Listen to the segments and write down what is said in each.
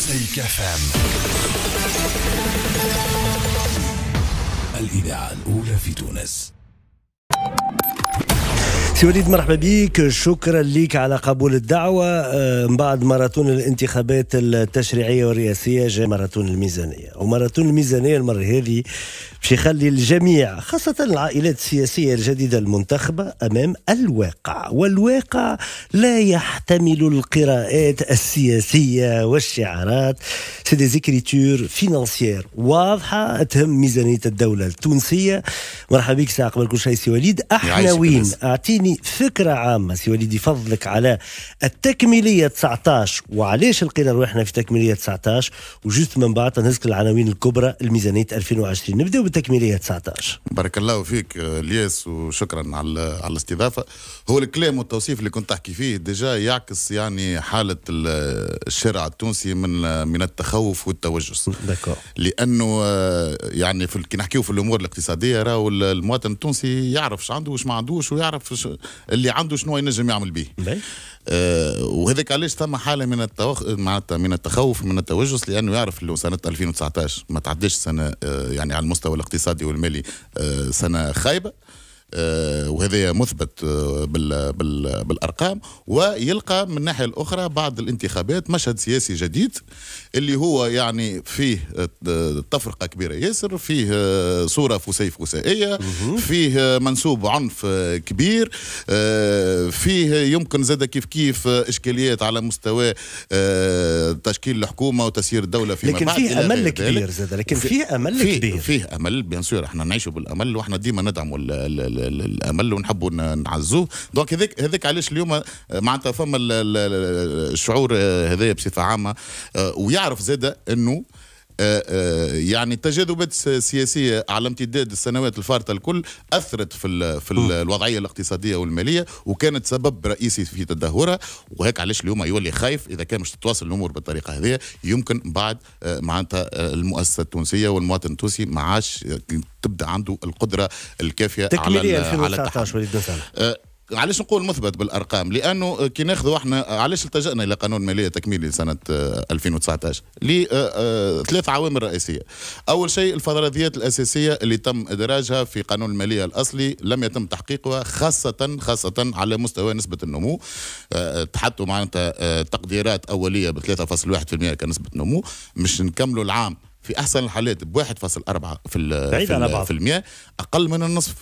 مزيكا فام الإذاعة الأولى في تونس سي وليد مرحبا بك شكرا لك على قبول الدعوة آه، من بعد ماراثون الانتخابات التشريعية والرئاسية جاء ماراثون الميزانية وماراثون الميزانية المرة هذه باش يخلي الجميع خاصة العائلات السياسية الجديدة المنتخبة أمام الواقع والواقع لا يحتمل القراءات السياسية والشعارات سي دي زيكريتور فينانسيير واضحة تهم ميزانية الدولة التونسية مرحبا بك ساعة قبل كل شيء سي وليد وين أعطيني فكرة عامة سي وليد فضلك على التكميلية 19 وعلاش لقينا روحنا في تكميلية 19 وجوست من بعد نهزك العناوين الكبرى لميزانية 2020 نبداو والتكميليه 19 بارك الله فيك آه، الياس وشكرا على على الاستضافه هو الكلام والتوصيف اللي كنت تحكي فيه ديجا يعكس يعني حاله الشارع التونسي من من التخوف والتوجس دكو. لانه آه، يعني في كي نحكيو في الامور الاقتصاديه راهو المواطن التونسي يعرف ش عنده وش ما عندوش ويعرف اللي عنده شنو ينجم يعمل به آه، وهذاك علاش ثم حاله من التوخ... معناتها من التخوف من التوجس لانه يعرف انه سنه 2019 ما تعديش سنه آه، يعني على المستوى الاقتصادي والمالي آه، سنه خايبه آه، وهذا مثبت آه، بالارقام ويلقى من الناحيه الاخرى بعد الانتخابات مشهد سياسي جديد اللي هو يعني فيه آه، تفرقه كبيره ياسر فيه صوره فسيف فيه منسوب عنف كبير فيه يمكن زاد كيف كيف اشكاليات على مستوى تشكيل الحكومه وتسيير الدوله فيما لكن فيه امل كبير زاد لكن فيه امل كبير فيه امل بيان سور احنا نعيشوا بالامل واحنا ديما ندعموا الامل ونحبوا نعزوه دونك هذاك هذاك علاش اليوم آه، معناتها فما الشعور آه، هذايا بصفه عامه آه، ويعرف زاده انه آه، آه، يعني التجاذبات السياسيه على امتداد السنوات الفارطه الكل اثرت في ال في الوضعيه الاقتصاديه والماليه وكانت سبب رئيسي في تدهورها وهيك علاش اليوم يولي أيوة خايف اذا كان مش تتواصل الامور بالطريقه هذه يمكن بعد آه، معناتها المؤسسه التونسيه والمواطن التونسي ما عادش تبدا عنده القدره الكافيه على على التحمل. علاش نقول مثبت بالارقام لانه كي ناخذوا احنا علاش التجانا الى قانون ماليه تكميلي لسنه 2019 آه، لثلاث آه، آه، عوامل رئيسيه اول شيء الفرضيات الاساسيه اللي تم ادراجها في قانون الماليه الاصلي لم يتم تحقيقها خاصه خاصه على مستوى نسبه النمو تحطوا معناتها تقديرات اوليه ب 3.1% كنسبه نمو مش نكملوا العام في احسن الحالات ب 1.4 في, في, في المية اقل من النصف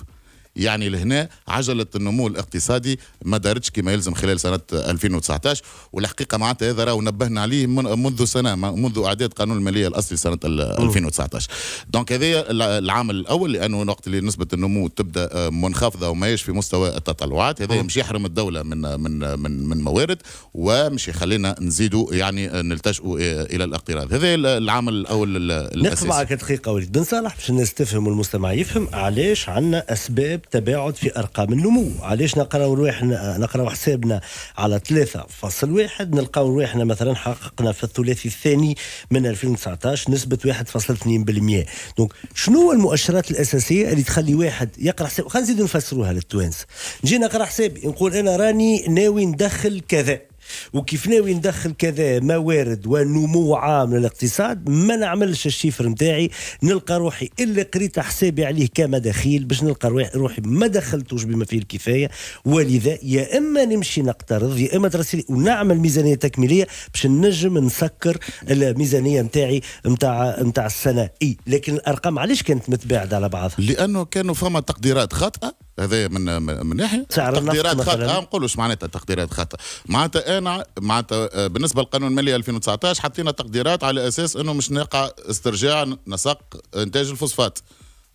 يعني لهنا عجله النمو الاقتصادي ما دارتش كما يلزم خلال سنه 2019 والحقيقه معناتها هذا راه نبهنا عليه من منذ سنه منذ اعداد قانون الماليه الاصلي سنه 2019 دونك هذا العام الاول لانه وقت اللي نسبه النمو تبدا آه، منخفضه وماهيش في مستوى التطلعات هذا مش يحرم الدوله من من من من موارد ومش يخلينا نزيدوا يعني نلتجئوا آه، الى الاقتراض هذا العام الاول الاساسي نقف معك دقيقه وليد بن صالح باش الناس تفهم والمستمع يفهم علاش عندنا اسباب تباعد في ارقام النمو علاش نقراو رواحنا نقراو حسابنا على 3.1 نلقاو رواحنا مثلا حققنا في الثلاثي الثاني من 2019 نسبه 1.2% دونك شنو المؤشرات الاساسيه اللي تخلي واحد يقرا حساب خلينا نزيدو نفسروها للتوانس نجي نقرا حسابي نقول انا راني ناوي ندخل كذا وكيف ناوي ندخل كذا موارد ونمو عام للاقتصاد ما نعملش الشيفر نتاعي نلقى روحي الا قريت حسابي عليه كمداخيل باش نلقى روحي ما دخلتوش بما فيه الكفايه ولذا يا اما نمشي نقترض يا اما ترسلي ونعمل ميزانيه تكميليه باش نجم نسكر الميزانيه نتاعي نتاع نتاع السنه اي لكن الارقام علاش كانت متباعده على بعضها؟ لانه كانوا فما تقديرات خاطئه هذا من من ناحيه تقديرات خاطئه آه، نقولوش معناتها تقديرات خاطئه معناتها انا معناتها آه، بالنسبه للقانون المالي 2019 حطينا تقديرات على اساس انه مش نقع استرجاع نسق انتاج الفوسفات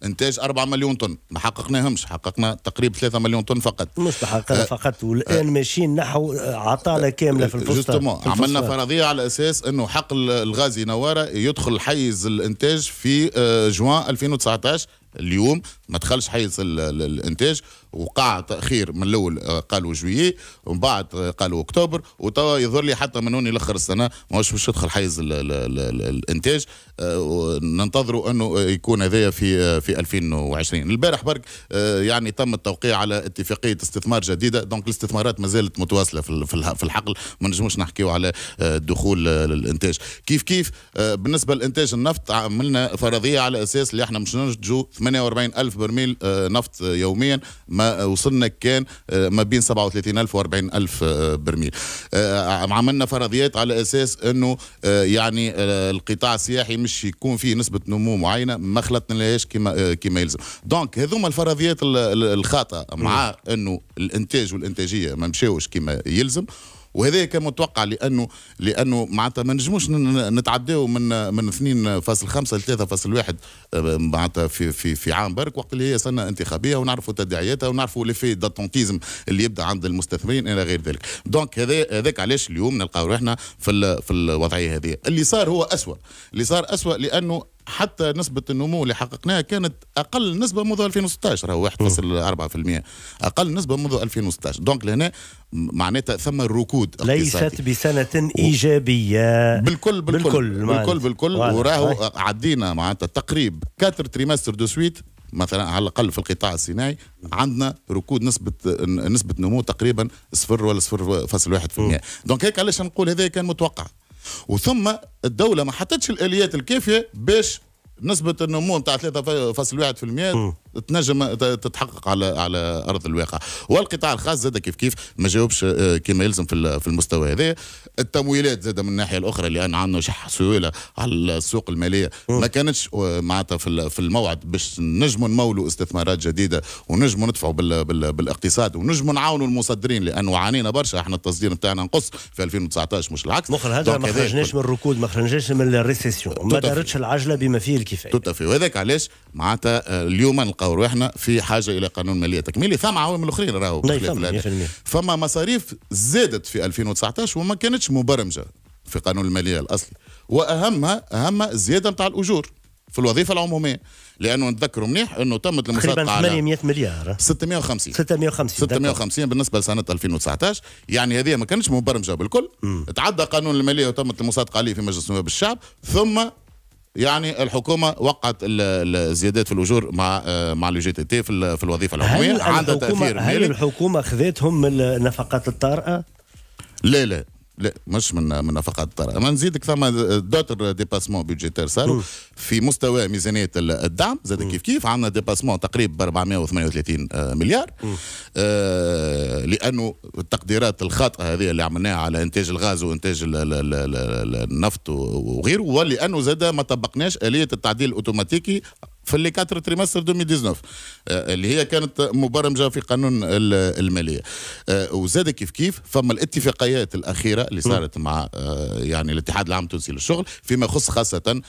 انتاج 4 مليون طن ما حققناهمش حققنا تقريبا 3 مليون طن فقط مش حققنا آه، فقط والان آه ماشيين نحو عطاله كامله في الفوسفات عملنا فرضيه على اساس انه حقل الغازي نواره يدخل حيز الانتاج في جوان 2019 اليوم ما دخلش حيز الانتاج وقع تاخير من الاول آه، قالوا جويي ومن بعد آه، قالوا اكتوبر وتوا يظهر لي حتى من هوني لاخر السنه ماهوش باش يدخل حيز الـ الـ الـ الانتاج آه، ننتظروا انه يكون هذايا في في 2020 البارح برك يعني تم التوقيع على اتفاقيه استثمار جديده دونك الاستثمارات ما زالت متواصله في الحقل ما نجموش نحكيو على دخول الانتاج كيف كيف بالنسبه لانتاج النفط عملنا فرضيه على اساس اللي احنا مش ننتجوا 48 ألف برميل آه، نفط آه، يوميا ما آه، وصلنا كان ما بين 37 ألف و 40 ألف برميل عملنا فرضيات على أساس أنه يعني القطاع السياحي مش يكون فيه نسبة نمو معينة ما خلطنا لهاش كما, كما يلزم دونك هذوما الفرضيات الخاطئة مع نعم. أنه الإنتاج والإنتاجية ما مشاوش كما يلزم وهذا كان متوقع لانه لانه معناتها ما نجموش نتعداو من من 2.5 ل 3.1 معناتها في في في عام برك وقت اللي هي سنه انتخابيه ونعرفوا تداعياتها ونعرفوا لي في داتونتيزم اللي يبدا عند المستثمرين الى غير ذلك دونك هذا هذاك علاش اليوم نلقاو احنا في في الوضعيه هذه اللي صار هو اسوء اللي صار اسوء لانه حتى نسبة النمو اللي حققناها كانت أقل نسبة منذ 2016 هو 1.4% أقل نسبة منذ 2016 دونك لهنا معناتها ثم الركود ليست بسنة إيجابية بالكل بالكل بالكل بالكل, بالكل وراهو عدينا معناتها تقريب 4 تريمستر دو سويت مثلا على الاقل في القطاع الصناعي عندنا ركود نسبه نسبه نمو تقريبا صفر ولا صفر فاصل واحد في المئة دونك هيك علاش نقول هذا كان متوقع وثم الدوله ما حطتش الاليات الكافيه باش نسبه النمو نتاع 3.1% تنجم تتحقق على على ارض الواقع والقطاع الخاص زاد كيف كيف ما جاوبش آه، كما يلزم في في المستوى هذا التمويلات زاد من الناحيه الاخرى لان عندنا شح سيوله على السوق الماليه ما كانتش آه، معناتها في الموعد باش نجموا نمولوا استثمارات جديده ونجموا ندفعوا بالاقتصاد ونجموا نعاونوا المصدرين لانه عانينا برشا احنا التصدير نتاعنا نقص في 2019 مش العكس مخر هذا ما خرجناش من الركود ما خرجناش من الريسيسيون ما دارتش العجله بما فيه الكفايه تتفق وهذاك علاش معناتها آه، اليوم نلقى نلقاو روحنا في حاجه الى قانون ماليه تكميلي فما عوامل اخرين راهو فما مصاريف زادت في 2019 وما كانتش مبرمجه في قانون الماليه الاصلي واهمها اهمها الزياده نتاع الاجور في الوظيفه العموميه لانه نتذكروا منيح انه تمت المسابقه تقريبا 800 مليار 650 650 650 بالنسبه لسنه 2019 يعني هذه ما كانتش مبرمجه بالكل تعدى قانون الماليه وتمت المصادقه عليه في مجلس نواب الشعب ثم يعني الحكومه وقعت الزيادات في الاجور مع آه، مع جي تي تي في الوظيفه العموميه عندها تاثير هل الحكومه خذتهم من نفقات الطارئه؟ لا لا لا مش من من نفقات الطرح ما نزيدك ثم دوتر ديباسمون بيجيتير صاروا في مستوى ميزانيه الدعم زاد كيف كيف عندنا ديباسمون تقريب ب 438 مليار آه، لانه التقديرات الخاطئه هذه اللي عملناها على انتاج الغاز وانتاج النفط وغيره ولانه زاد ما طبقناش اليه التعديل الاوتوماتيكي في اللي كاتر تريمستر 2019 آه، اللي هي كانت مبرمجه في قانون الماليه آه، وزاد كيف كيف فما الاتفاقيات الاخيره اللي صارت مع آه، يعني الاتحاد العام التونسي للشغل فيما يخص خاصه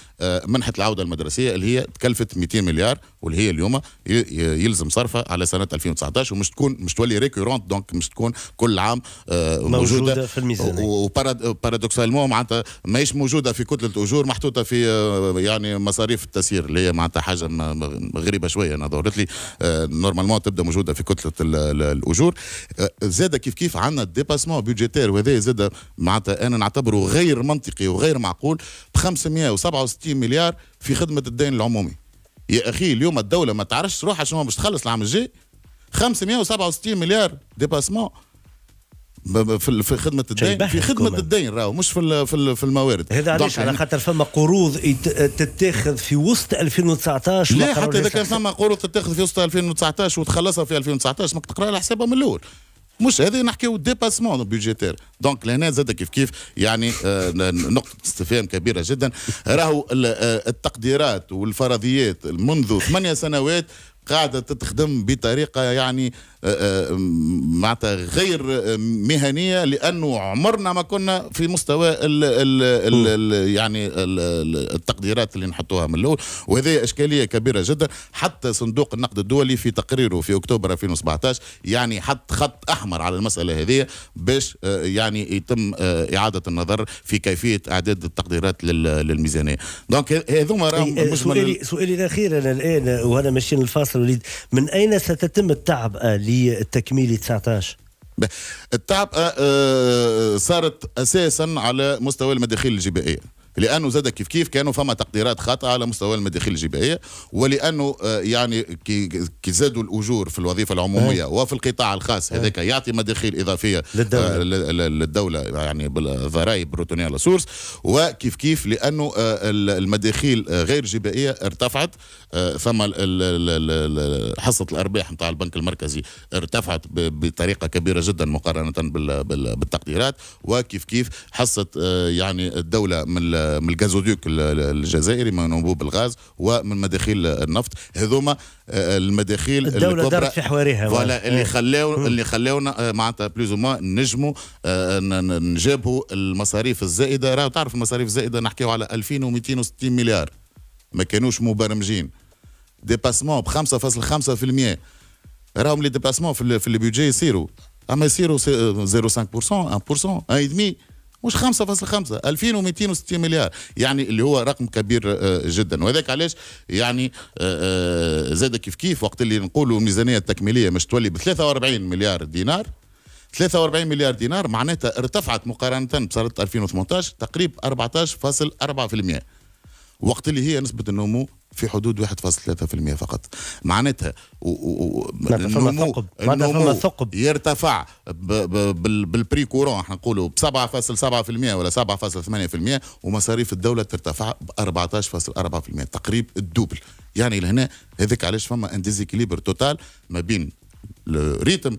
منحه العوده المدرسيه اللي هي تكلفت 200 مليار واللي هي اليوم يلزم صرفها على سنه 2019 ومش تكون مش تولي ريكورونت دونك مش تكون كل عام موجوده, موجودة في الميزانيه وبارادوكسالمون معناتها ماهيش موجوده في كتله اجور محطوطه في يعني مصاريف التسيير اللي هي معناتها حاجه حاجه غريبه شويه انا ظهرت لي آه، نورمالمون تبدا موجوده في كتله الاجور آه، زاد كيف كيف عندنا ديباسمون بيجيتير وهذا زاد معناتها انا نعتبره غير منطقي وغير معقول ب 567 مليار في خدمه الدين العمومي يا اخي اليوم الدوله ما تعرفش روحها شنو باش تخلص العام الجاي 567 مليار ديباسمون في في خدمه الدين في خدمه الدين راهو مش في في الموارد هذا علاش على يعني خاطر فما قروض تتاخذ في وسط 2019 لا حتى اذا كان فما قروض تتاخذ في وسط 2019 وتخلصها في 2019 ماك تقرا على حسابها من الاول مش هذه نحكيو ديباسمون بيجيتير دونك لهنا زاد كيف كيف يعني آه، نقطه استفهام كبيره جدا راهو آه، التقديرات والفرضيات منذ ثمانية سنوات قاعده تخدم بطريقه يعني آه، آه، معناتها غير آه، مهنيه لانه عمرنا ما كنا في مستوى الـ الـ الـ يعني الـ التقديرات اللي نحطوها من الاول وهذه اشكاليه كبيره جدا حتى صندوق النقد الدولي في تقريره في اكتوبر 2017 يعني حط خط احمر على المساله هذه باش يعني يتم اعاده النظر في كيفيه اعداد التقديرات للميزانيه دونك هذوما راهم سؤالي سؤالي الاخير انا الان وانا ماشيين الفاصل ياسر وليد من أين ستتم التعبئة آه، لتكميل 19 التعبئة آه، آه، صارت أساسا على مستوى المداخيل الجبائية لانه زاد كيف كيف كانوا فما تقديرات خاطئه على مستوى المداخيل الجبائيه ولانه آه، يعني كي زادوا الاجور في الوظيفه العموميه إيه. وفي القطاع الخاص إيه. هذاك يعطي مداخيل اضافيه آه، للدوله, للدولة يعني بالضرائب بروتونيه سورس وكيف كيف لانه آه، المداخيل غير الجبائيه ارتفعت ثم حصه الارباح نتاع البنك المركزي ارتفعت بطريقه كبيره جدا مقارنه بالتقديرات وكيف كيف حصه يعني الدوله من من الغازوديوك الجزائري من انبوب الغاز ومن مداخيل النفط هذوما آه، المداخيل الدولة دارت في حواريها فوالا اللي إيه. خلاو اللي خلاونا آه، معناتها بلوز وما نجموا آه، نجابوا المصاريف الزائده راهو تعرف المصاريف الزائده نحكيو على 2260 مليار ما كانوش مبرمجين ديباسمون ب 5.5% راهم لي ديباسمون في البيدجي يصيروا اما يصيروا 0.5% 1% 1.5 مش 5.5 2260 مليار يعني اللي هو رقم كبير آه، جدا وهذاك علاش يعني آه، آه، زاد كيف كيف وقت اللي نقولوا الميزانيه التكميليه مش تولي ب 43 مليار دينار 43 مليار دينار معناتها ارتفعت مقارنه بسنه 2018 تقريب 14.4% وقت اللي هي نسبه النمو في حدود 1.3% فقط معناتها النمو النمو ثقب يرتفع بالبري كورون احنا نقولوا ب 7.7% ولا 7.8% ومصاريف الدوله ترتفع ب 14.4% تقريب الدوبل يعني لهنا هذاك علاش فما ان ديزيكليبر توتال ما بين الريتم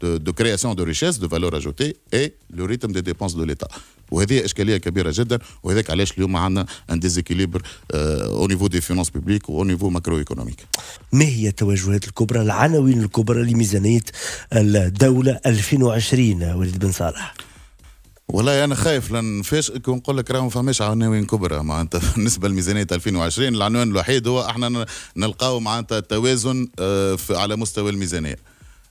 de, de création de richesse, de valeur ajoutée et le rythme des dépenses de l'État. وهذه اشكاليه كبيره جدا وهذاك علاش اليوم عندنا ان ديزيكيليبر او نيفو دي فينونس بوبليك او نيفو ماكرو ايكونوميك. ما هي التوجهات الكبرى العناوين الكبرى لميزانيه الدوله 2020 وليد بن صالح؟ والله انا خايف لان فاش نقول لك راهو فماش عناوين كبرى معناتها بالنسبه لميزانيه 2020 العنوان الوحيد هو احنا نلقاو معناتها التوازن آه، على مستوى الميزانيه.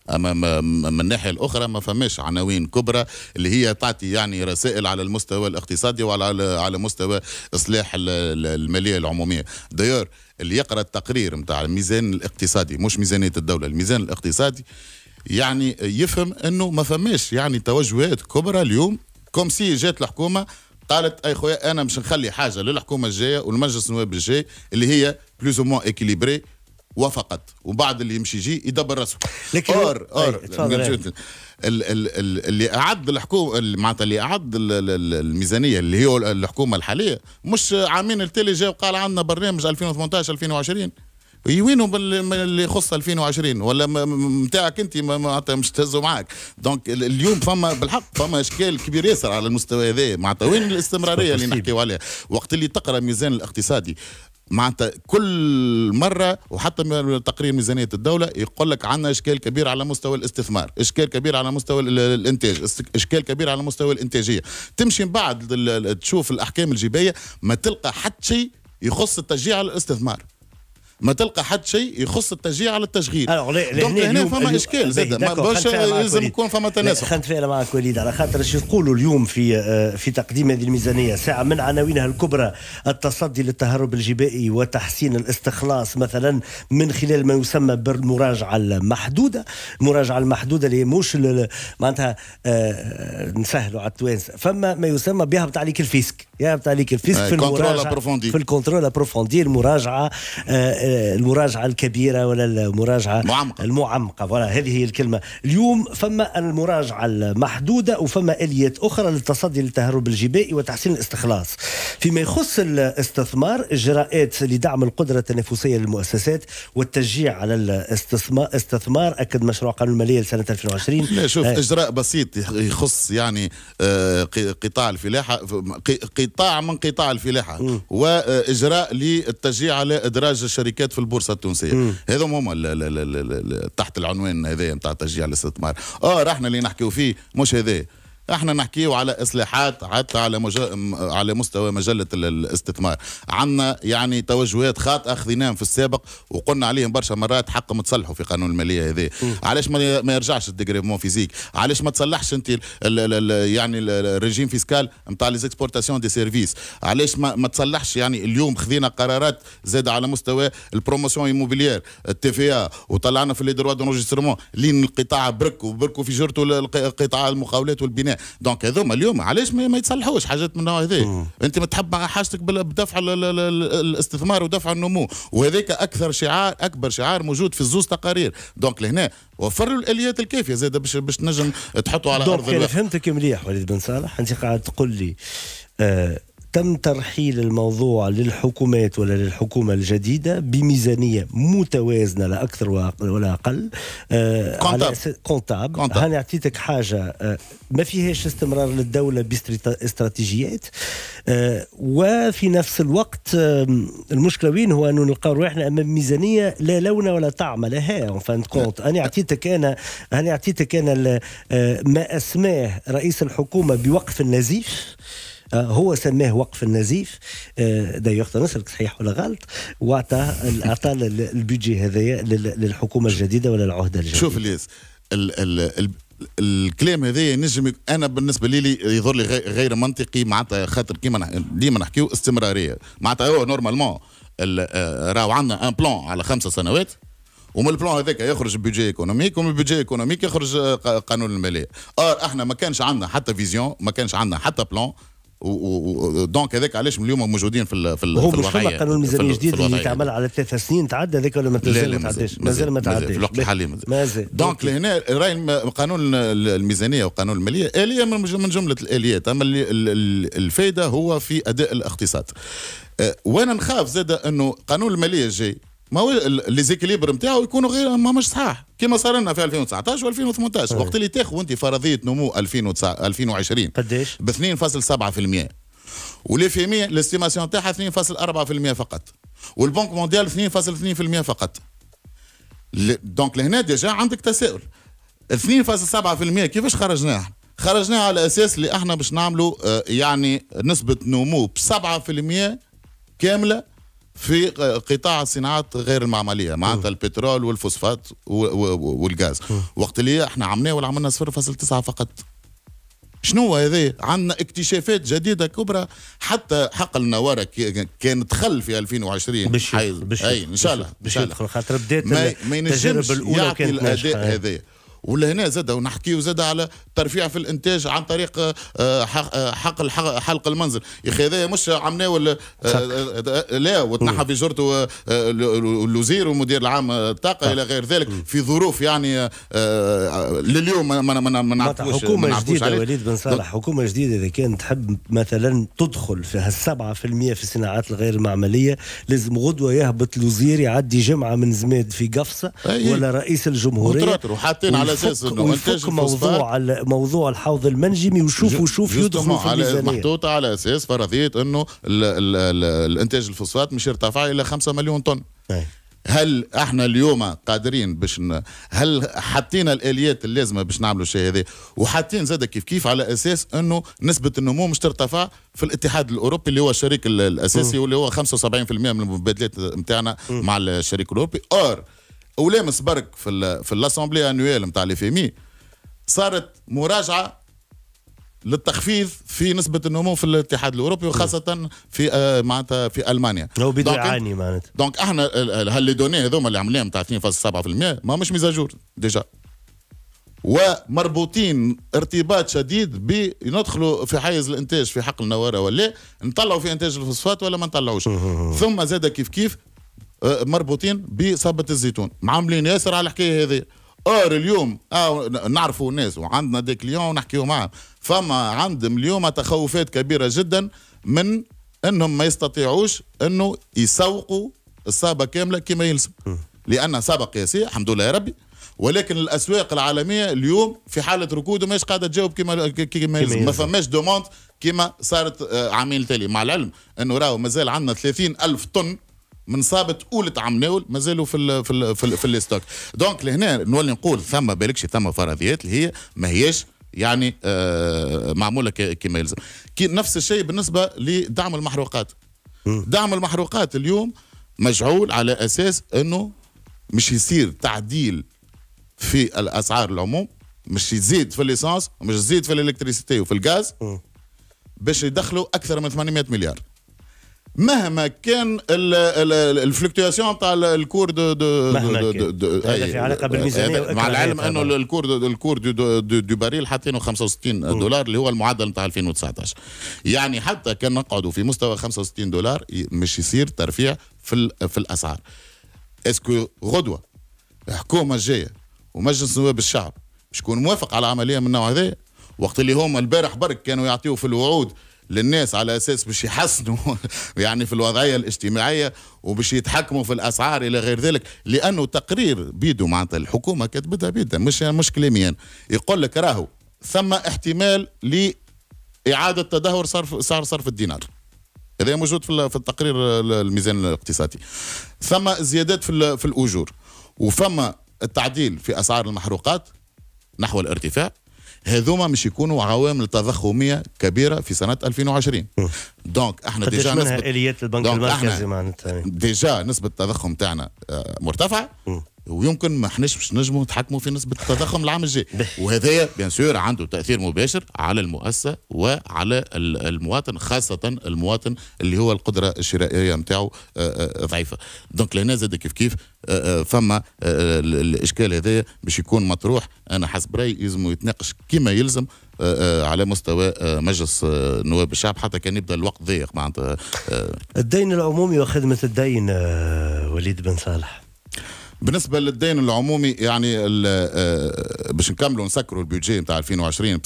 اما من الناحيه الاخرى ما فماش عناوين كبرى اللي هي تعطي يعني رسائل على المستوى الاقتصادي وعلى على مستوى اصلاح الماليه العموميه دايور اللي يقرا التقرير نتاع الميزان الاقتصادي مش ميزانيه الدوله الميزان الاقتصادي يعني يفهم انه ما فماش يعني توجهات كبرى اليوم كوم سي جات الحكومه قالت اي خويا انا مش نخلي حاجه للحكومه الجايه والمجلس النواب الجاي اللي هي بلوز او موان اكيليبري وفقط وبعد اللي يمشي يجي يدبر راسه لكن اور اور طيب، اللي اعد الحكومه معناتها اللي اعد الميزانيه اللي هي الحكومه الحاليه مش عامين التالي جا وقال عندنا برنامج 2018 2020 وينهم اللي يخص 2020 ولا نتاعك انت معناتها مش تهزوا معاك دونك اليوم فما بالحق فما اشكال كبير ياسر على المستوى هذا معناتها وين الاستمراريه اللي نحكيو عليها وقت اللي تقرا الميزان الاقتصادي معناتها كل مره وحتى من تقرير ميزانيه الدوله يقول لك عندنا اشكال كبير على مستوى الاستثمار، اشكال كبير على مستوى الانتاج، اشكال كبير على مستوى الانتاجيه، تمشي من بعد تشوف الاحكام الجبايه ما تلقى حتى شيء يخص التشجيع على الاستثمار ما تلقى حد شيء يخص التشجيع على التشغيل دونك هنا فما اشكال زاد ما باش لازم يكون فما تناسق خلينا نتفائل معك وليد على خاطر يقولوا اليوم في آه، في تقديم هذه الميزانيه ساعه من عناوينها الكبرى التصدي للتهرب الجبائي وتحسين الاستخلاص مثلا من خلال ما يسمى بالمراجعه المحدوده المراجعه المحدوده اللي مش معناتها آه، نسهلوا على التوانسه فما ما يسمى بها عليك الفيسك يهبط عليك الفيسك إيه، في المراجعه في الكونترول ابروفوندي المراجعه آه، آه، المراجعه الكبيره ولا المراجعه معمقة. المعمقه فوالا هذه هي الكلمه اليوم فما المراجعه المحدوده وفما اليات اخرى للتصدي للتهرب الجبائي وتحسين الاستخلاص فيما يخص الاستثمار اجراءات لدعم القدره التنافسيه للمؤسسات والتشجيع على الاستثمار اكد مشروع قانون الماليه لسنه 2020 لا شوف آه، اجراء بسيط يخص يعني قطاع الفلاحه قطاع من قطاع الفلاحه م. واجراء للتشجيع على ادراج الشركات في البورصه التونسيه هذا هما تحت العنوان هذايا نتاع تشجيع الاستثمار اه رحنا اللي نحكيو فيه مش هذايا احنا نحكيو على اصلاحات حتى على مج... على مستوى مجله الاستثمار عندنا يعني توجهات خاطئه خذيناهم في السابق وقلنا عليهم برشا مرات حقهم تصلحوا في قانون الماليه هذا علاش ما, ما يرجعش الديغريمون فيزيك علاش ما تصلحش انت ال... ال... ال... يعني الريجيم فيسكال نتاع لي زيكسبورتاسيون دي سيرفيس علاش ما... ما تصلحش يعني اليوم خذينا قرارات زاد على مستوى البروموسيون ايموبيليير التي في ا وطلعنا في لي دروا دو لين القطاع برك وبركو في جرته قطاع المقاولات والبناء البناء دونك هذوما اليوم علاش ما, يتصلحوش حاجات من النوع هذا انت ما تحب حاجتك بدفع الاستثمار ودفع النمو وهذاك اكثر شعار اكبر شعار موجود في الزوز تقارير دونك لهنا وفر له الاليات الكافيه زاده باش باش تنجم تحطه على ارض الواقع فهمتك مليح وليد بن صالح انت قاعد تقول لي آه تم ترحيل الموضوع للحكومات ولا للحكومة الجديدة بميزانية متوازنة لا أكثر ولا أقل كونتاب كونتاب آه، هاني أعطيتك حاجة آه، ما فيهاش استمرار للدولة باستراتيجيات آه، وفي نفس الوقت المشكلة وين هو أنه نلقاو روحنا أمام ميزانية لا لون ولا طعم لها اون فان كونت أنا أعطيتك أنا أنا أعطيتك أنا ما أسماه رئيس الحكومة بوقف النزيف آه، هو سماه وقف النزيف آه، دايوغ نسألك صحيح ولا غلط واعطى اعطى البيجي هذايا للحكومه الجديده ولا العهده الجديده شوف الياس ال ال ال الكلام هذايا نجم انا بالنسبه لي يظهر لي غير منطقي معناتها خاطر كيما ديما نحكيو استمراريه معناتها هو نورمالمون آه، راهو عندنا ان بلان على خمسة سنوات ومن البلان هذاك يخرج بيجي ايكونوميك ومن بيجي ايكونوميك يخرج قانون الماليه اور احنا ما كانش عندنا حتى فيزيون ما كانش عندنا حتى بلان ودونك هذاك علاش اليوم موجودين في في هو مش فما قانون الميزانيه جديد اللي تعمل على ثلاث سنين تعدى هذاك ولا ما تعداش مازال ما تعداش في الوقت الحالي مازال دونك لهنا راي قانون الميزانيه وقانون الماليه اليه من جمله الاليات اما الفائده هو في اداء الاقتصاد أه، وانا نخاف زاد انه قانون الماليه الجاي ما هو ليزيكيليبر نتاعو يكونوا غير ما مش صحاح كما صار لنا في 2019 و2018 إيه. وقت اللي تاخذ انت فرضيه نمو 2009 2020 قداش؟ ب 2.7% ولي مي الاستيماسيون تاعها 2.4% فقط والبنك مونديال 2.2% فقط دونك لهنا ديجا عندك تساؤل 2.7% كيفاش خرجناها؟ خرجناها على اساس اللي احنا باش نعملوا آه، يعني نسبه نمو ب 7% كامله في قطاع الصناعات غير المعمليه معناتها البترول والفوسفات والغاز وقت اللي احنا عملناه ولا عملنا 0.9 فقط شنو هذا عندنا اكتشافات جديده كبرى حتى حقل النواره كان دخل في 2020 بشير بشير ان شاء الله ان شاء الله خاطر بدات التجربه الاولى يعطي الاداء هذايا ولهنا زاد ونحكيو زاد على ترفيع في الانتاج عن طريق آه، حقل آه، حلق المنزل يا اخي هذايا مش عمناول ولا آه، لا وتنحى في جرته الوزير ومدير العام الطاقه الى غير ذلك في ظروف يعني لليوم ما ما ما نعرفوش حكومه جديده وليد بن صالح نعم. حكومه جديده اذا كانت تحب مثلا تدخل في هالسبعة في المية في الصناعات الغير المعمليه لازم غدوه يهبط الوزير يعدي جمعه من زماد في قفصه ولا رئيس الجمهوريه وحاطين على على اساس انه انت موضوع موضوع الحوض المنجمي وشوف وشوف يدخلوا في الميزانيه محطوطه على اساس فرضيه انه الانتاج الفوسفات مش ارتفع الى 5 مليون طن أي. هل احنا اليوم قادرين باش هل حطينا الاليات اللازمه باش نعملوا الشيء هذا وحاطين زاد كيف كيف على اساس انه نسبه النمو مش ترتفع في الاتحاد الاوروبي اللي هو الشريك الاساسي واللي هو 75% من المبادلات نتاعنا مع الشريك الاوروبي اور ولامس برك في الـ في لاسومبلي انويل نتاع لي فيمي صارت مراجعه للتخفيض في نسبة النمو في الاتحاد الأوروبي وخاصة في آه، معناتها في ألمانيا. هو بدا يعاني معناتها. دونك احنا هاللي دوني هذوما اللي عملناهم تاع 2.7% ما مش ميزاجور ديجا. ومربوطين ارتباط شديد بندخلوا في حيز الانتاج في حقل النواره ولا نطلعوا في انتاج الفوسفات ولا ما نطلعوش ثم زاد كيف كيف آه، مربوطين بصبة الزيتون معاملين ياسر على الحكاية هذه اور اليوم آه نعرفوا الناس وعندنا دي كليون ونحكيو معهم فما عندهم اليوم تخوفات كبيره جدا من انهم ما يستطيعوش انه يسوقوا الصابه كامله كما يلزم لان صابة قياسية الحمد لله يا ربي ولكن الاسواق العالميه اليوم في حاله ركود وماش قاعده تجاوب كما كما يلزم ما فماش دوموند كما صارت آه، عامين تالي مع العلم انه راهو مازال عندنا 30 الف طن من صابت اولة عم ناول مازالوا في الـ في الـ في, في الستوك دونك لهنا نولي نقول ثم بالكش ثم فرضيات اللي هي ما هيش يعني آه معموله كما يلزم كي نفس الشيء بالنسبه لدعم المحروقات دعم المحروقات اليوم مجعول على اساس انه مش يصير تعديل في الاسعار العموم مش يزيد في الليسانس ومش يزيد في الالكتريسيتي وفي الغاز باش يدخلوا اكثر من 800 مليار مهما كان الفلكتواسيون تاع الكور دو دو مهما كان هذا في علاقه بالميزانيه مع العلم انه الكور دو الكور دو, دو, دو باريل حاطينه 65 دولار اللي هو المعدل نتاع 2019 يعني حتى كان نقعدوا في مستوى 65 دولار مش يصير ترفيع في في الاسعار اسكو غدوه الحكومه الجايه ومجلس نواب الشعب مش يكون موافق على عمليه من النوع هذا وقت اللي هما البارح برك كانوا يعطيوا في الوعود للناس على اساس باش يحسنوا يعني في الوضعيه الاجتماعيه وباش يتحكموا في الاسعار الى غير ذلك لانه تقرير بيدو معناتها الحكومه كتبتها بيدها مش مش كلامي يقول لك راهو ثم احتمال لإعادة تدهور صرف سعر صرف الدينار هذا موجود في التقرير الميزان الاقتصادي ثم زيادات في في الأجور وفما التعديل في أسعار المحروقات نحو الارتفاع هذوما مش يكونوا عوامل تضخميه كبيره في سنه 2020 دونك احنا ديجا نسبه اليات البنك المركزي معناتها ديجا نسبه التضخم تاعنا آه، مرتفعه ويمكن ما احناش باش نجموا نتحكموا في نسبه التضخم العام الجاي وهذا بيان سور عنده تاثير مباشر على المؤسسه وعلى المواطن خاصه المواطن اللي هو القدره الشرائيه نتاعو آه، آه، ضعيفه دونك لهنا زاد كيف كيف آه، فما الاشكال هذا باش يكون مطروح انا حسب رايي يلزم يتناقش كما يلزم على مستوى مجلس نواب الشعب حتى كان يبدا الوقت ضيق معناتها الدين العمومي وخدمه الدين وليد بن صالح بالنسبه للدين العمومي يعني آه، باش نكملوا نسكروا البيجي نتاع 2020 ب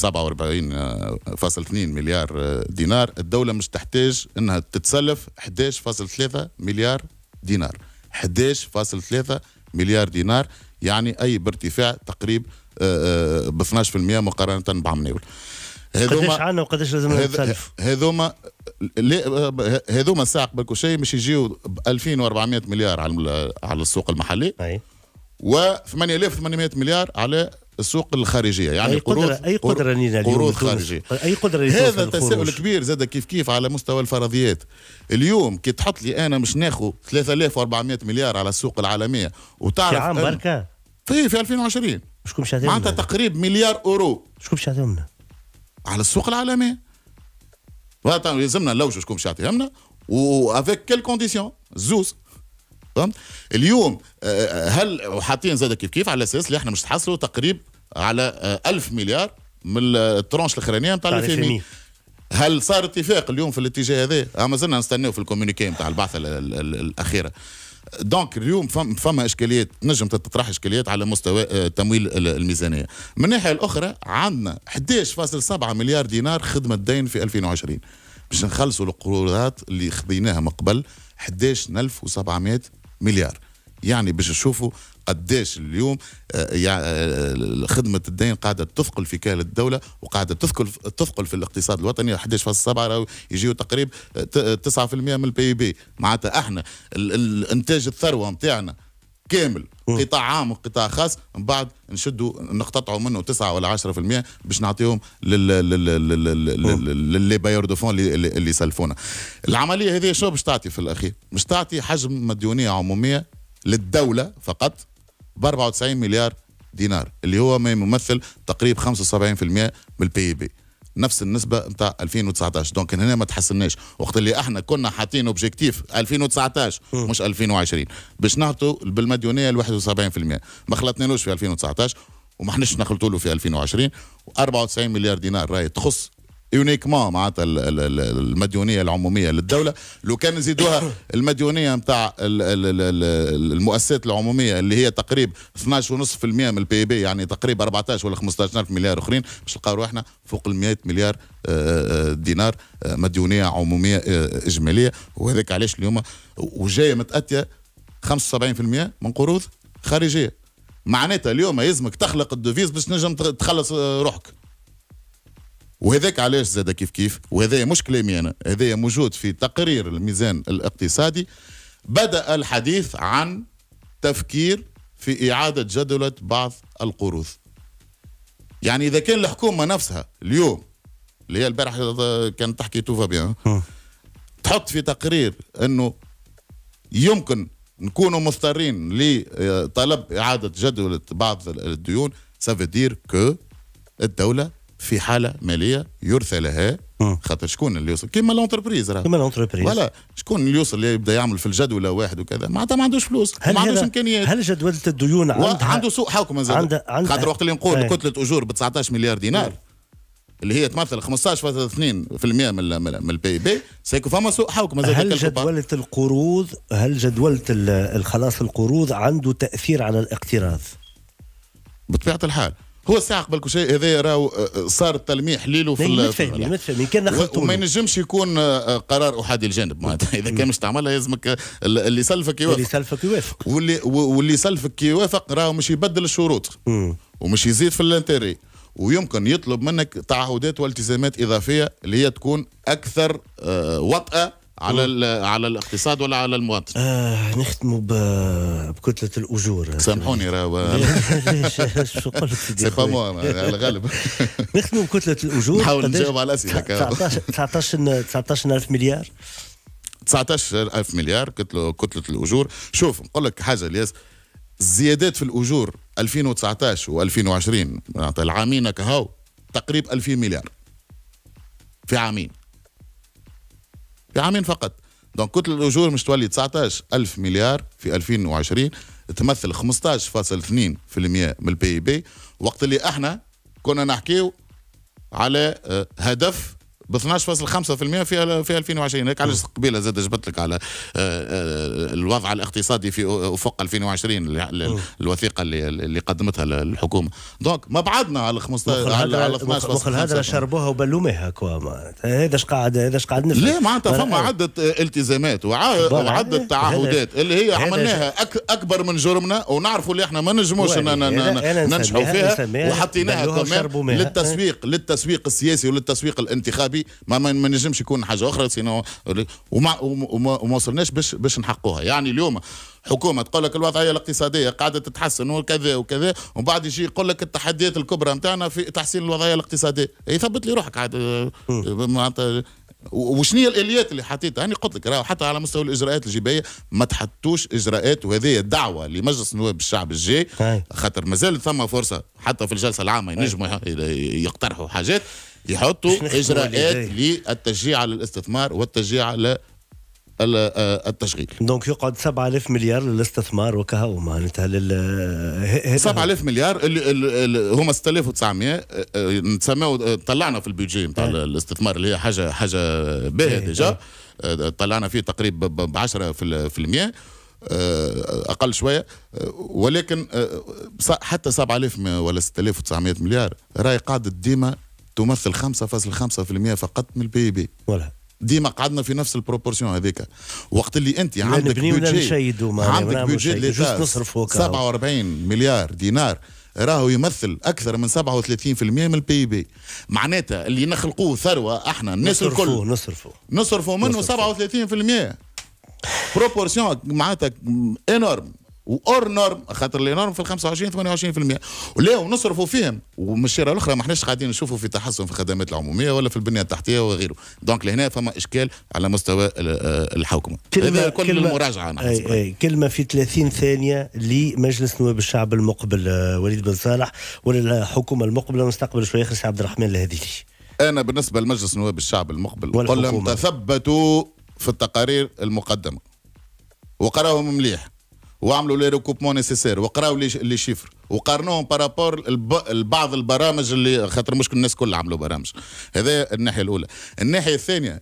47.2 مليار آه، دينار الدوله مش تحتاج انها تتسلف 11.3 مليار دينار 11.3 مليار دينار يعني اي بارتفاع تقريب آه، ب 12% مقارنه بعام ناول هذوما قداش عندنا وقداش لازم نتسلف هذوما هذوما ساعق بالكوشي مش يجيو ب 2400 مليار على على السوق المحلي أي. و 8800 مليار على السوق الخارجيه يعني اي قدره قروض اي قدره لينا اليوم قروض خارجيه اي قدره هذا تساؤل كبير زاد كيف كيف على مستوى الفرضيات اليوم كي تحط لي انا مش ناخذ 3400 مليار على السوق العالميه وتعرف في عام بركه في في 2020 شكون باش معناتها تقريب مليار اورو شكون باش على السوق العالمي يلزمنا نلوجوا شكون باش يعطيهمنا وافيك كيل كونديسيون زوز فهمت اليوم آه، آه، هل حاطين زاد كيف كيف على اساس اللي احنا مش تحصلوا تقريب على 1000 آه، مليار من الترونش الاخرانيه نتاع الفيمي هل صار اتفاق اليوم في الاتجاه هذا؟ اما زلنا نستناو في الكوميونيكي نتاع البعثه الاخيره دونك اليوم فما اشكاليات نجم تطرح اشكاليات على مستوى آه، تمويل الميزانيه من الناحيه الاخرى عندنا 11.7 مليار دينار خدمه دين في 2020 باش نخلصوا القروضات اللي خذيناها من قبل 11700 مليار يعني باش نشوفوا قداش اليوم آه، آه، خدمه الدين قاعده تثقل في كاهل الدوله وقاعده تثقل تثقل في الاقتصاد الوطني 11.7 راهو يجيو تقريب 9% آه، من البي بي معناتها احنا الانتاج الثروه نتاعنا كامل قطاع عام وقطاع خاص من بعد نشدوا نقتطعوا منه 9 ولا 10% باش نعطيهم للي باير دو فون اللي يسلفونا العمليه هذه شنو باش تعطي في الاخير؟ باش تعطي حجم مديونيه عموميه للدوله فقط ب 94 مليار دينار اللي هو ما يمثل تقريب 75% من البي بي نفس النسبة نتاع 2019 دونك هنا ما تحسناش وقت اللي احنا كنا حاطين اوبجيكتيف 2019 مش 2020 باش نعطوا بالمديونية ل 71% ما خلطنالوش في 2019 وما حناش نخلطوا له في 2020 و 94 مليار دينار راهي تخص يونيكمون معناتها المديونيه العموميه للدوله لو كان نزيدوها المديونيه نتاع المؤسسات العموميه اللي هي تقريب 12.5% من البي بي يعني تقريبا 14 ولا 15 الف مليار اخرين باش نلقاو روحنا فوق ال 100 مليار آه، آه، دينار آه، مديونيه عموميه اجماليه وهذاك علاش اليوم وجايه متاتيه 75% من قروض خارجيه معناتها اليوم يلزمك تخلق الدوفيز باش تنجم تخلص روحك وهذاك علاش زاد كيف كيف وهذا مش كلامي انا هذا موجود في تقرير الميزان الاقتصادي بدا الحديث عن تفكير في اعاده جدوله بعض القروض يعني اذا كان الحكومه نفسها اليوم اللي هي البارح كانت تحكي توفا بيان تحط في تقرير انه يمكن نكونوا مضطرين لطلب اعاده جدوله بعض الديون سافيدير كو الدوله في حاله ماليه يرثى لها خاطر شكون اللي يوصل كيما لونتربريز راه كيما لونتربريز فوالا شكون اللي يوصل اللي يبدا يعمل في الجدوله واحد وكذا معناتها ما عندوش فلوس ما عندوش امكانيات هل جدوله الديون عندها عنده سوء حوكمه زاد خاطر وقت اللي نقول إيه. كتله اجور ب 19 مليار دينار إيه. اللي هي تمثل 15.2% من من البي بي سيكون فما سوء حوكمه هل جدولة القروض هل جدولة الخلاص القروض عنده تأثير على الاقتراض؟ بطبيعة الحال هو ساعة قبل كل شيء هذا راهو آه، آه، صار التلميح ليلو في متفاهمين متفاهمين كان وما ينجمش يكون آه، قرار احادي الجانب معناتها اذا كان مش تعملها لازمك اللي سلفك يوافق اللي سلفك يوافق واللي واللي سلفك يوافق راهو مش يبدل الشروط ومش يزيد في الانتري ويمكن يطلب منك تعهدات والتزامات اضافيه اللي هي تكون اكثر وطأه على على الاقتصاد ولا على المواطن؟ آه نختموا بكتله الاجور سامحوني راهو شو قلت سي با موا على الغالب نختموا بكتله الاجور نحاول نجاوب على الاسئله 19 19 19000 مليار 19000 مليار كتله كتله الاجور شوف نقول لك حاجه الياس الزيادات في الاجور 2019 و2020 العامين كهو تقريب 2000 مليار في عامين في عامين فقط دونك كتل الاجور مش تولي 19000 مليار في 2020 تمثل 15.2% من البي بي وقت اللي احنا كنا نحكيو على آه، هدف ب 12.5% فيها في 2020 هيك علاش قبيله زاد جبت لك على آه، آه، الوضع الاقتصادي في افق 2020 الوثيقه اللي اللي قدمتها الحكومه دونك ما بعدنا على 15 على 12 وخل هذا شربوها وبلوميها كوا هذا اش قاعد هذا اش قاعد نفهم ليه معناتها فما أه. عده التزامات وعده تعهدات اللي هي عملناها اكبر من جرمنا ونعرفوا اللي احنا ما نجموش ننجحوا فيها وحطيناها كمان للتسويق للتسويق السياسي وللتسويق الانتخابي الشعبي ما, ما نجمش يكون حاجه اخرى سينو وما, وما, وصلناش باش باش نحقوها يعني اليوم حكومه تقول لك الوضعيه الاقتصاديه قاعده تتحسن وكذا وكذا ومن بعد يجي يقول لك التحديات الكبرى نتاعنا في تحسين الوضعيه الاقتصاديه يثبت إيه، لي روحك عاد معناتها وشنو هي الاليات اللي حطيتها انا يعني قلت لك راهو حتى على مستوى الاجراءات الجبائيه ما تحطوش اجراءات وهذه دعوه لمجلس النواب الشعب الجاي طيب. خاطر مازال ثم فرصه حتى في الجلسه العامه طيب. ينجموا يقترحوا حاجات يحطوا اجراءات للتشجيع على الاستثمار والتشجيع على آه، التشغيل دونك يقعد 7000 مليار للاستثمار وكهو معناتها لل 7000 آه، مليار اللي, اللي هما 6900 آه، نسميو طلعنا في البيجي نتاع إيه. الاستثمار اللي هي حاجه حاجه باهيه إيه، ديجا إيه. طلعنا فيه تقريبا ب 10 في المية اقل شويه ولكن حتى 7000 ولا 6900 مليار راهي قاعده ديما تمثل 5.5% فقط من البي بي ديما قعدنا في نفس البروبورسيون هذيك وقت اللي انت عندك بيجي عندك بيجي 47 مليار دينار راهو يمثل اكثر من 37% من البي بي معناتها اللي نخلقوه ثروه احنا الناس الكل نصرفوا نصرفوا منه نصرفو. 37% بروبورسيون معناتها انورم وار نورم خاطر لي نورم في ال 25 28% ولاو نصرفوا فيهم ومش الشيره الاخرى ما احناش قاعدين نشوفوا في تحسن في الخدمات العموميه ولا في البنيه التحتيه وغيره دونك لهنا فما اشكال على مستوى الحوكمه كلمه كل كلمة المراجعه أنا أي أي كلمه في 30 ثانيه لمجلس نواب الشعب المقبل آه، وليد بن صالح وللحكومه المقبله نستقبل شويه خليل عبد الرحمن الهديلي انا بالنسبه لمجلس نواب الشعب المقبل قل لهم تثبتوا في التقارير المقدمه وقراهم مليح وعملوا لي ريكوبمون نيسيسير وقراوا لي شيفر وقارنوهم بارابور لبعض البرامج اللي خاطر مش كل الناس كل عملوا برامج هذا الناحيه الاولى الناحيه الثانيه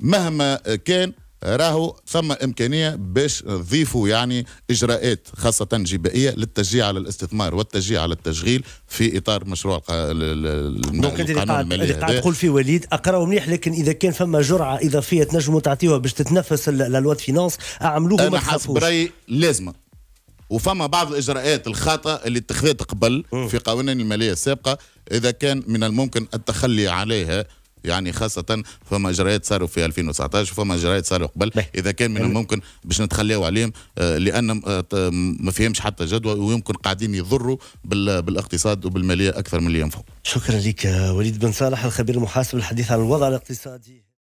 مهما كان راهو ثم امكانيه باش نضيفوا يعني اجراءات خاصه جبائيه للتشجيع على الاستثمار والتشجيع على التشغيل في اطار مشروع القانون المالي اللي قاعد تقول فيه وليد اقراه مليح لكن اذا كان فما جرعه اضافيه تنجم تعطيوها باش تتنفس لا لوا فينانس اعملوه انا حسب رايي لازمه وفما بعض الاجراءات الخاطئه اللي اتخذت قبل في قوانين الماليه السابقه اذا كان من الممكن التخلي عليها يعني خاصة فما إجراءات صاروا في 2019 وفما إجراءات صاروا قبل إذا كان من الممكن باش نتخليو عليهم آه، لأن آه، ما فيهمش حتى جدوى ويمكن قاعدين يضروا بالاقتصاد وبالمالية أكثر من اللي ينفقوا شكرا لك آه، وليد بن صالح الخبير المحاسب الحديث عن الوضع الاقتصادي